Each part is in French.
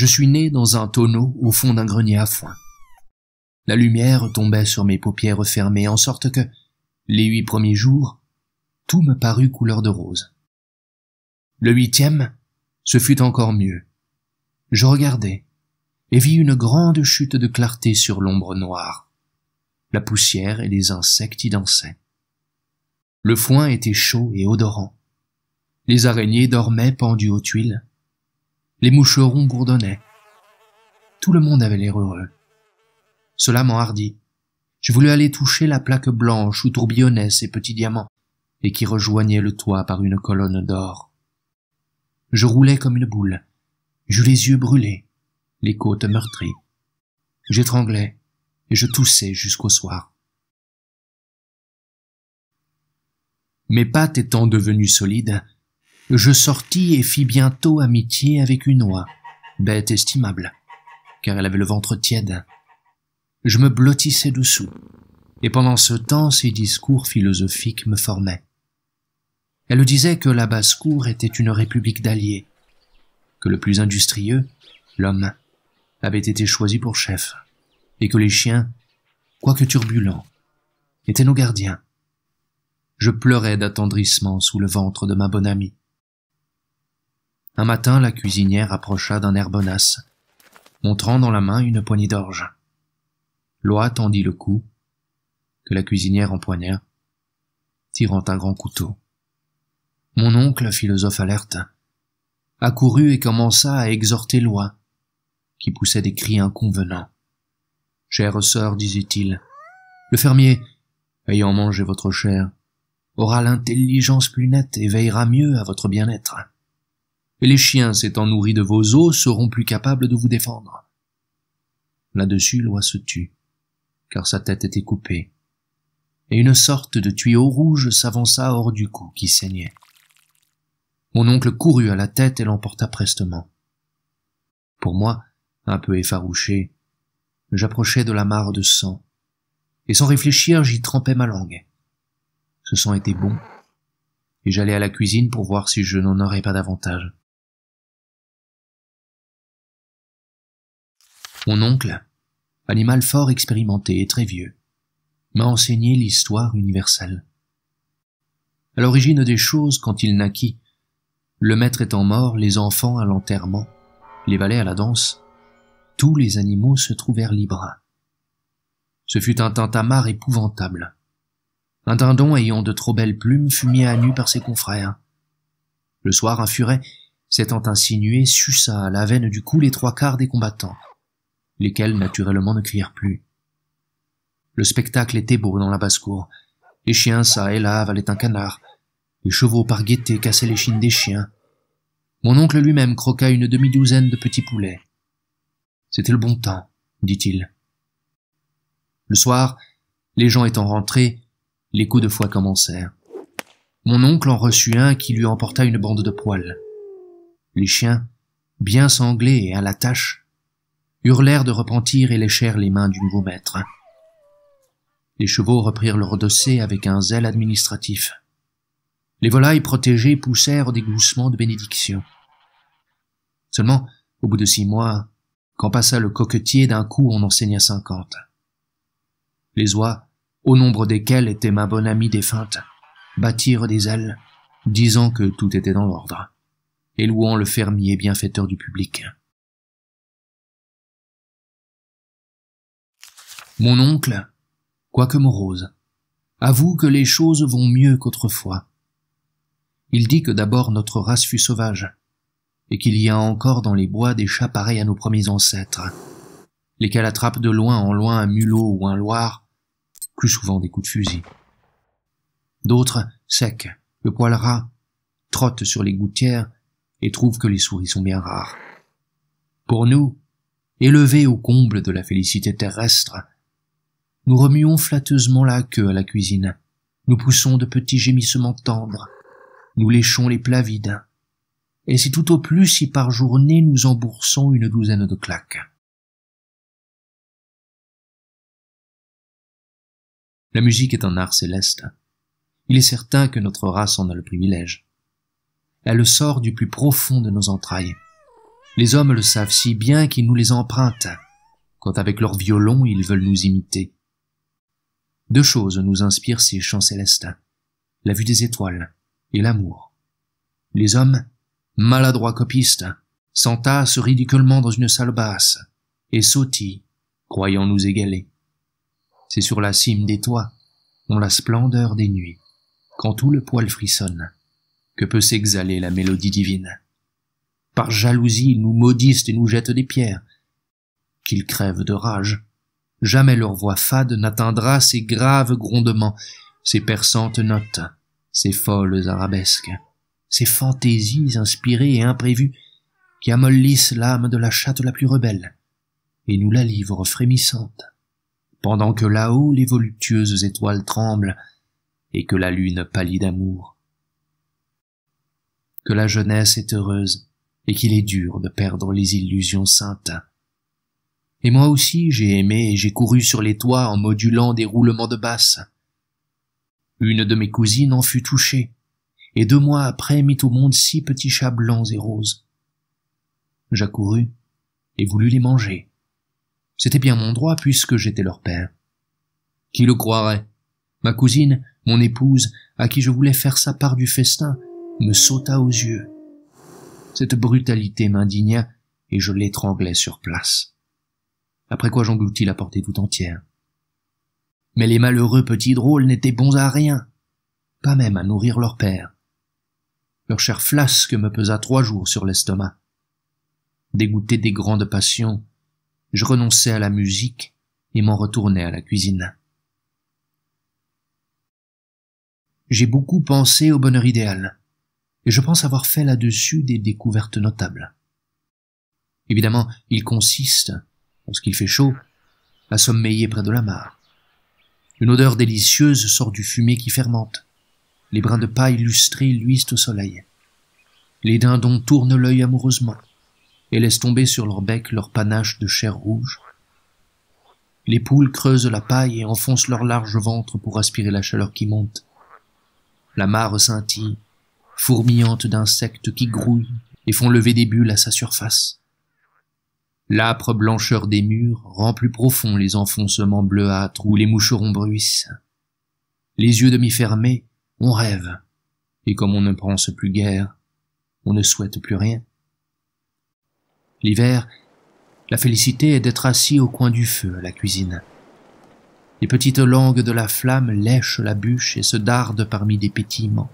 je suis né dans un tonneau au fond d'un grenier à foin. La lumière tombait sur mes paupières fermées, en sorte que, les huit premiers jours, tout me parut couleur de rose. Le huitième, ce fut encore mieux. Je regardai, et vis une grande chute de clarté sur l'ombre noire. La poussière et les insectes y dansaient. Le foin était chaud et odorant. Les araignées dormaient pendues aux tuiles. Les moucherons gourdonnaient. Tout le monde avait l'air heureux. Cela m'enhardit. Je voulais aller toucher la plaque blanche où tourbillonnaient ces petits diamants, et qui rejoignaient le toit par une colonne d'or. Je roulais comme une boule. J'eus les yeux brûlés, les côtes meurtries. J'étranglais, et je toussais jusqu'au soir. Mes pattes étant devenues solides, je sortis et fis bientôt amitié avec une oie, bête estimable, car elle avait le ventre tiède. Je me blottissais dessous, et pendant ce temps ses discours philosophiques me formaient. Elle disait que la basse-cour était une république d'alliés, que le plus industrieux, l'homme, avait été choisi pour chef, et que les chiens, quoique turbulents, étaient nos gardiens. Je pleurais d'attendrissement sous le ventre de ma bonne amie. Un matin, la cuisinière approcha d'un air bonasse, montrant dans la main une poignée d'orge. Loi tendit le cou, que la cuisinière empoigna, tirant un grand couteau. Mon oncle, philosophe alerte, accourut et commença à exhorter Loi, qui poussait des cris inconvenants. Chère sœur, disait-il, le fermier, ayant mangé votre chair, aura l'intelligence plus nette et veillera mieux à votre bien-être et les chiens s'étant nourris de vos os seront plus capables de vous défendre. Là-dessus, l'oie se tut, car sa tête était coupée, et une sorte de tuyau rouge s'avança hors du cou qui saignait. Mon oncle courut à la tête et l'emporta prestement. Pour moi, un peu effarouché, j'approchai de la mare de sang, et sans réfléchir, j'y trempai ma langue. Ce sang était bon, et j'allai à la cuisine pour voir si je n'en aurais pas davantage. Mon oncle, animal fort expérimenté et très vieux, m'a enseigné l'histoire universelle. À l'origine des choses, quand il naquit, le maître étant mort, les enfants à l'enterrement, les valets à la danse, tous les animaux se trouvèrent libres. Ce fut un tintamarre épouvantable. Un dindon ayant de trop belles plumes fut mis à nu par ses confrères. Le soir, un furet, s'étant insinué, suça à la veine du cou les trois quarts des combattants lesquels naturellement ne crièrent plus. Le spectacle était beau dans la basse-cour. Les chiens, ça et là, avalaient un canard. Les chevaux, par gaieté, cassaient les chines des chiens. Mon oncle lui-même croqua une demi-douzaine de petits poulets. C'était le bon temps, dit-il. Le soir, les gens étant rentrés, les coups de foie commencèrent. Mon oncle en reçut un qui lui emporta une bande de poils. Les chiens, bien sanglés et à la tâche, hurlèrent de repentir et léchèrent les mains du nouveau maître. Les chevaux reprirent leur dossier avec un zèle administratif. Les volailles protégées poussèrent des gloussements de bénédiction. Seulement, au bout de six mois, quand passa le coquetier, d'un coup on enseigna cinquante. Les oies, au nombre desquelles était ma bonne amie défunte, battirent des ailes, disant que tout était dans l'ordre, et louant le fermier bienfaiteur du public. Mon oncle, quoique morose, avoue que les choses vont mieux qu'autrefois. Il dit que d'abord notre race fut sauvage, et qu'il y a encore dans les bois des chats pareils à nos premiers ancêtres, lesquels attrapent de loin en loin un mulot ou un loir, plus souvent des coups de fusil. D'autres, secs, le poil ras, trottent sur les gouttières et trouvent que les souris sont bien rares. Pour nous, élevés au comble de la félicité terrestre, nous remuons flatteusement la queue à la cuisine. Nous poussons de petits gémissements tendres. Nous léchons les plats vides. Et si tout au plus si par journée nous emboursons une douzaine de claques. La musique est un art céleste. Il est certain que notre race en a le privilège. Elle sort du plus profond de nos entrailles. Les hommes le savent si bien qu'ils nous les empruntent, quand avec leur violon ils veulent nous imiter. Deux choses nous inspirent ces chants célestins. La vue des étoiles et l'amour. Les hommes, maladroits copistes, s'entassent ridiculement dans une salle basse et sautillent, croyant nous égaler. C'est sur la cime des toits, dans la splendeur des nuits, quand tout le poil frissonne, que peut s'exhaler la mélodie divine. Par jalousie, ils nous maudissent et nous jettent des pierres, qu'ils crèvent de rage, Jamais leur voix fade n'atteindra ces graves grondements, ces perçantes notes, ces folles arabesques, ces fantaisies inspirées et imprévues qui amollissent l'âme de la chatte la plus rebelle et nous la livrent frémissante, pendant que là-haut les voluptueuses étoiles tremblent et que la lune pâlit d'amour. Que la jeunesse est heureuse et qu'il est dur de perdre les illusions saintes. Et moi aussi j'ai aimé et j'ai couru sur les toits en modulant des roulements de basse. Une de mes cousines en fut touchée, et deux mois après mit au monde six petits chats blancs et roses. J'accourus et voulus les manger. C'était bien mon droit puisque j'étais leur père. Qui le croirait? Ma cousine, mon épouse, à qui je voulais faire sa part du festin, me sauta aux yeux. Cette brutalité m'indigna et je l'étranglais sur place après quoi j'engloutis la portée tout entière. Mais les malheureux petits drôles n'étaient bons à rien, pas même à nourrir leur père. Leur chair flasque me pesa trois jours sur l'estomac. Dégoûté des grandes passions, je renonçais à la musique et m'en retournai à la cuisine. J'ai beaucoup pensé au bonheur idéal, et je pense avoir fait là-dessus des découvertes notables. Évidemment, il consiste lorsqu'il fait chaud, à sommeiller près de la mare. Une odeur délicieuse sort du fumet qui fermente. Les brins de paille lustrés luisent au soleil. Les dindons tournent l'œil amoureusement et laissent tomber sur leur bec leur panache de chair rouge. Les poules creusent la paille et enfoncent leur large ventre pour aspirer la chaleur qui monte. La mare scintille, fourmillante d'insectes qui grouillent et font lever des bulles à sa surface. L'âpre blancheur des murs rend plus profond les enfoncements bleuâtres où les moucherons bruissent. Les yeux demi-fermés, on rêve, et comme on ne pense plus guère, on ne souhaite plus rien. L'hiver, la félicité est d'être assis au coin du feu à la cuisine. Les petites langues de la flamme lèchent la bûche et se dardent parmi des pétillements.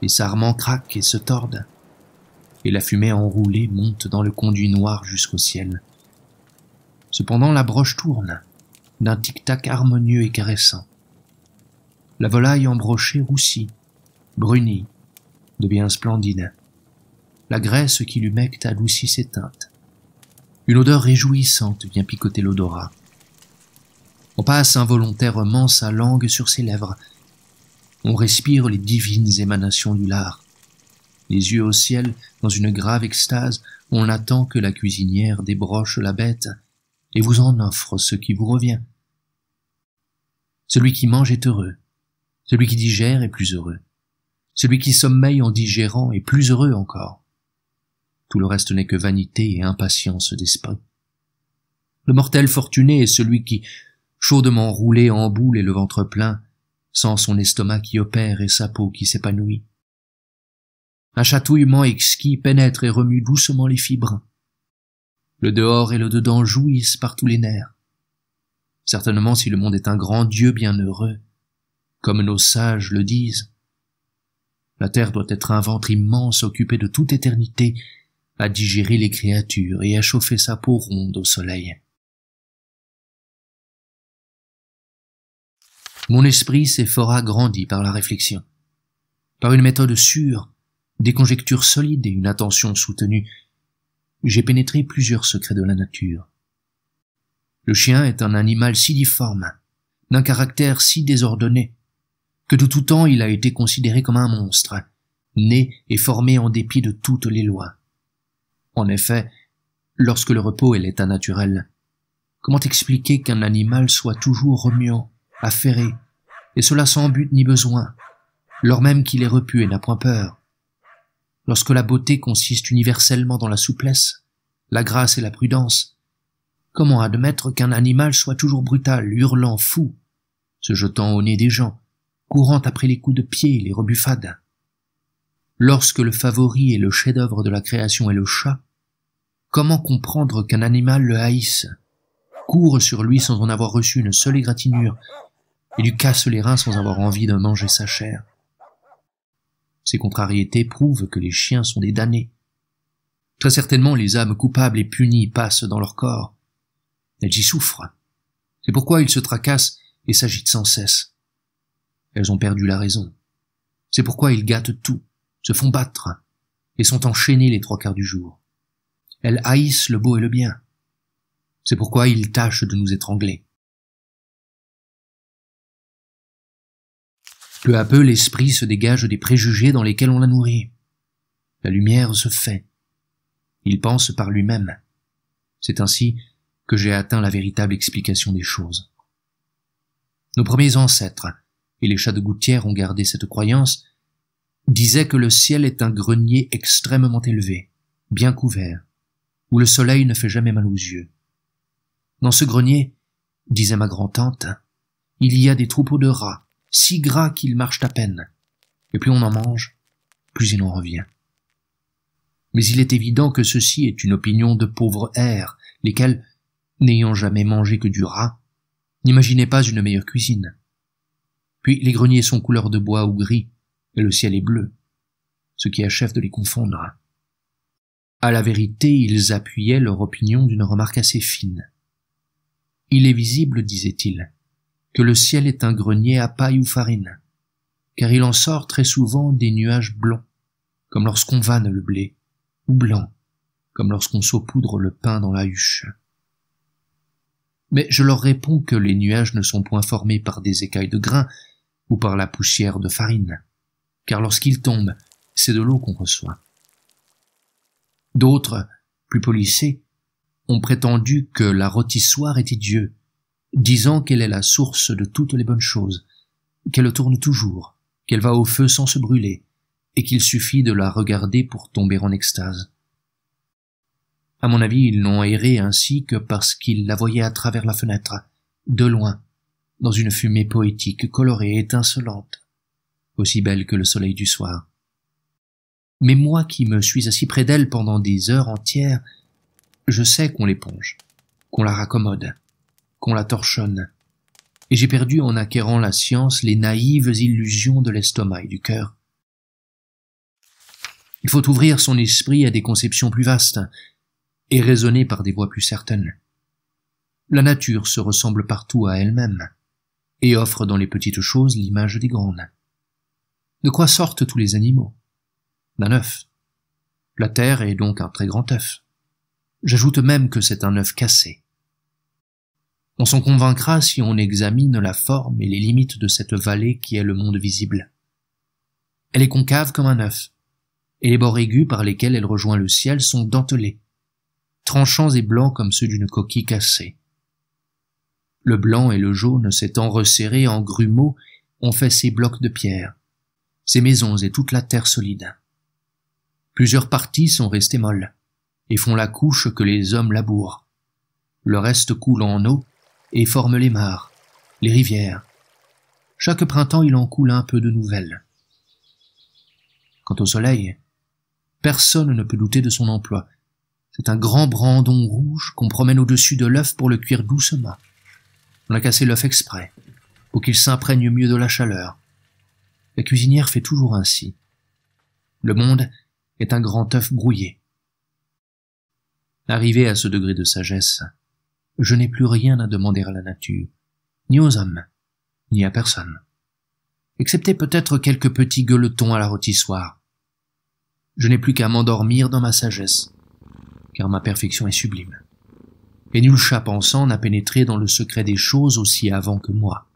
Les sarments craquent et se tordent et la fumée enroulée monte dans le conduit noir jusqu'au ciel. Cependant la broche tourne, d'un tic-tac harmonieux et caressant. La volaille embrochée roussit, brunit, devient splendide. La graisse qui l'humecte adoucit ses teintes. Une odeur réjouissante vient picoter l'odorat. On passe involontairement sa langue sur ses lèvres. On respire les divines émanations du lard les yeux au ciel, dans une grave extase, on attend que la cuisinière débroche la bête et vous en offre ce qui vous revient. Celui qui mange est heureux, celui qui digère est plus heureux, celui qui sommeille en digérant est plus heureux encore. Tout le reste n'est que vanité et impatience d'esprit. Le mortel fortuné est celui qui, chaudement roulé en boule et le ventre plein, sent son estomac qui opère et sa peau qui s'épanouit. Un chatouillement exquis pénètre et remue doucement les fibres. Le dehors et le dedans jouissent par tous les nerfs. Certainement, si le monde est un grand Dieu bienheureux, comme nos sages le disent, la terre doit être un ventre immense occupé de toute éternité à digérer les créatures et à chauffer sa peau ronde au soleil. Mon esprit s'est fort agrandi par la réflexion, par une méthode sûre des conjectures solides et une attention soutenue, j'ai pénétré plusieurs secrets de la nature. Le chien est un animal si difforme, d'un caractère si désordonné, que de tout temps il a été considéré comme un monstre, né et formé en dépit de toutes les lois. En effet, lorsque le repos est l'état naturel, comment expliquer qu'un animal soit toujours remuant, affairé, et cela sans but ni besoin, lors même qu'il est repu et n'a point peur lorsque la beauté consiste universellement dans la souplesse, la grâce et la prudence, comment admettre qu'un animal soit toujours brutal, hurlant, fou, se jetant au nez des gens, courant après les coups de pied et les rebuffades Lorsque le favori et le chef-d'œuvre de la création est le chat, comment comprendre qu'un animal le haïsse, court sur lui sans en avoir reçu une seule égratignure, et lui casse les reins sans avoir envie de manger sa chair ces contrariétés prouvent que les chiens sont des damnés. Très certainement, les âmes coupables et punies passent dans leur corps. Elles y souffrent. C'est pourquoi ils se tracassent et s'agitent sans cesse. Elles ont perdu la raison. C'est pourquoi ils gâtent tout, se font battre, et sont enchaînés les trois quarts du jour. Elles haïssent le beau et le bien. C'est pourquoi ils tâchent de nous étrangler. Peu à peu, l'esprit se dégage des préjugés dans lesquels on l'a nourri. La lumière se fait. Il pense par lui-même. C'est ainsi que j'ai atteint la véritable explication des choses. Nos premiers ancêtres, et les chats de gouttière ont gardé cette croyance, disaient que le ciel est un grenier extrêmement élevé, bien couvert, où le soleil ne fait jamais mal aux yeux. Dans ce grenier, disait ma grand-tante, il y a des troupeaux de rats, si gras qu'ils marchent à peine. Et plus on en mange, plus il en revient. Mais il est évident que ceci est une opinion de pauvres airs, lesquels, n'ayant jamais mangé que du rat, n'imaginaient pas une meilleure cuisine. Puis les greniers sont couleur de bois ou gris, et le ciel est bleu, ce qui achève de les confondre. À la vérité, ils appuyaient leur opinion d'une remarque assez fine. Il est visible, disait-il, que le ciel est un grenier à paille ou farine, car il en sort très souvent des nuages blancs, comme lorsqu'on vanne le blé, ou blanc, comme lorsqu'on saupoudre le pain dans la huche. Mais je leur réponds que les nuages ne sont point formés par des écailles de grains ou par la poussière de farine, car lorsqu'ils tombent, c'est de l'eau qu'on reçoit. D'autres, plus polissés, ont prétendu que la rôtissoire était Dieu, disant qu'elle est la source de toutes les bonnes choses, qu'elle tourne toujours, qu'elle va au feu sans se brûler, et qu'il suffit de la regarder pour tomber en extase. À mon avis, ils n'ont erré ainsi que parce qu'ils la voyaient à travers la fenêtre, de loin, dans une fumée poétique, colorée, étincelante, aussi belle que le soleil du soir. Mais moi qui me suis assis près d'elle pendant des heures entières, je sais qu'on l'éponge, qu'on la raccommode, qu'on la torchonne. Et j'ai perdu en acquérant la science les naïves illusions de l'estomac et du cœur. Il faut ouvrir son esprit à des conceptions plus vastes et raisonner par des voies plus certaines. La nature se ressemble partout à elle-même et offre dans les petites choses l'image des grandes. De quoi sortent tous les animaux D'un œuf. La terre est donc un très grand œuf. J'ajoute même que c'est un œuf cassé, on s'en convaincra si on examine la forme et les limites de cette vallée qui est le monde visible. Elle est concave comme un œuf, et les bords aigus par lesquels elle rejoint le ciel sont dentelés, tranchants et blancs comme ceux d'une coquille cassée. Le blanc et le jaune s'étant resserrés en grumeaux ont fait ces blocs de pierre, ces maisons et toute la terre solide. Plusieurs parties sont restées molles, et font la couche que les hommes labourent. Le reste coule en eau et forme les mares, les rivières. Chaque printemps, il en coule un peu de nouvelles. Quant au soleil, personne ne peut douter de son emploi. C'est un grand brandon rouge qu'on promène au-dessus de l'œuf pour le cuire doucement. On a cassé l'œuf exprès, pour qu'il s'imprègne mieux de la chaleur. La cuisinière fait toujours ainsi. Le monde est un grand œuf brouillé. Arrivé à ce degré de sagesse, je n'ai plus rien à demander à la nature, ni aux hommes, ni à personne, excepté peut-être quelques petits gueuletons à la rôtissoire. Je n'ai plus qu'à m'endormir dans ma sagesse, car ma perfection est sublime, et nul chat pensant n'a pénétré dans le secret des choses aussi avant que moi.